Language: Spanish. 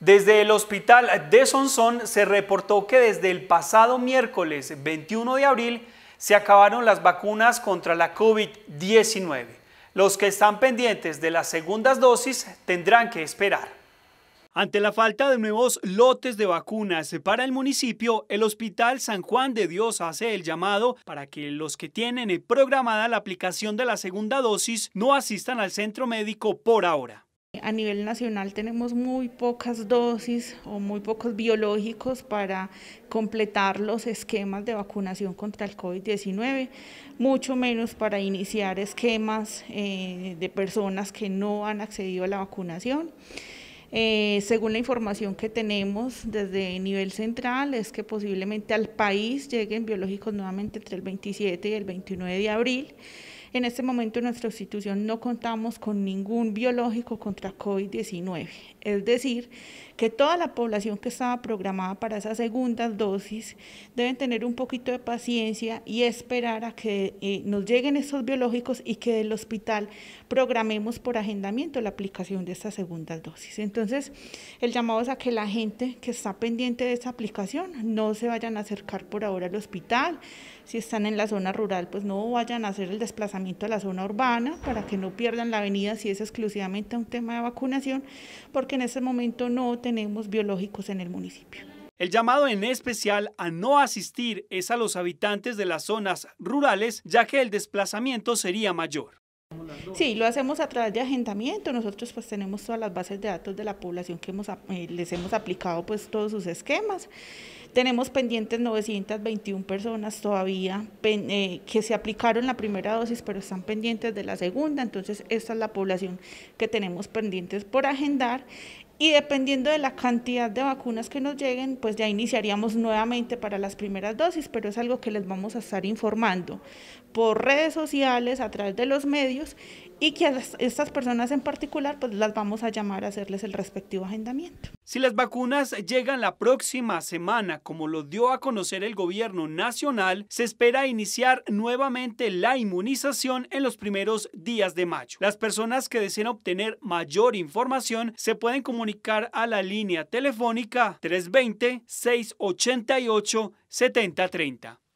Desde el hospital de Sonsón se reportó que desde el pasado miércoles 21 de abril se acabaron las vacunas contra la COVID-19. Los que están pendientes de las segundas dosis tendrán que esperar. Ante la falta de nuevos lotes de vacunas para el municipio, el Hospital San Juan de Dios hace el llamado para que los que tienen programada la aplicación de la segunda dosis no asistan al centro médico por ahora. A nivel nacional tenemos muy pocas dosis o muy pocos biológicos para completar los esquemas de vacunación contra el COVID-19, mucho menos para iniciar esquemas eh, de personas que no han accedido a la vacunación. Eh, según la información que tenemos desde nivel central, es que posiblemente al país lleguen biológicos nuevamente entre el 27 y el 29 de abril. En este momento en nuestra institución no contamos con ningún biológico contra COVID-19, es decir, que toda la población que estaba programada para esa segunda dosis deben tener un poquito de paciencia y esperar a que eh, nos lleguen esos biológicos y que del hospital programemos por agendamiento la aplicación de esta segunda dosis. Entonces, el llamado es a que la gente que está pendiente de esa aplicación no se vayan a acercar por ahora al hospital, si están en la zona rural, pues no vayan a hacer el desplazamiento a la zona urbana para que no pierdan la avenida si es exclusivamente un tema de vacunación, porque en ese momento no tenemos biológicos en el municipio. El llamado en especial a no asistir es a los habitantes de las zonas rurales, ya que el desplazamiento sería mayor. Sí, lo hacemos a través de agendamiento. Nosotros pues tenemos todas las bases de datos de la población que eh, les hemos aplicado pues todos sus esquemas. Tenemos pendientes 921 personas todavía eh, que se aplicaron la primera dosis pero están pendientes de la segunda. Entonces esta es la población que tenemos pendientes por agendar. Y dependiendo de la cantidad de vacunas que nos lleguen, pues ya iniciaríamos nuevamente para las primeras dosis, pero es algo que les vamos a estar informando por redes sociales, a través de los medios, y que a estas personas en particular pues las vamos a llamar a hacerles el respectivo agendamiento. Si las vacunas llegan la próxima semana, como lo dio a conocer el gobierno nacional, se espera iniciar nuevamente la inmunización en los primeros días de mayo. Las personas que deseen obtener mayor información se pueden comunicar a la línea telefónica 320 688 7030.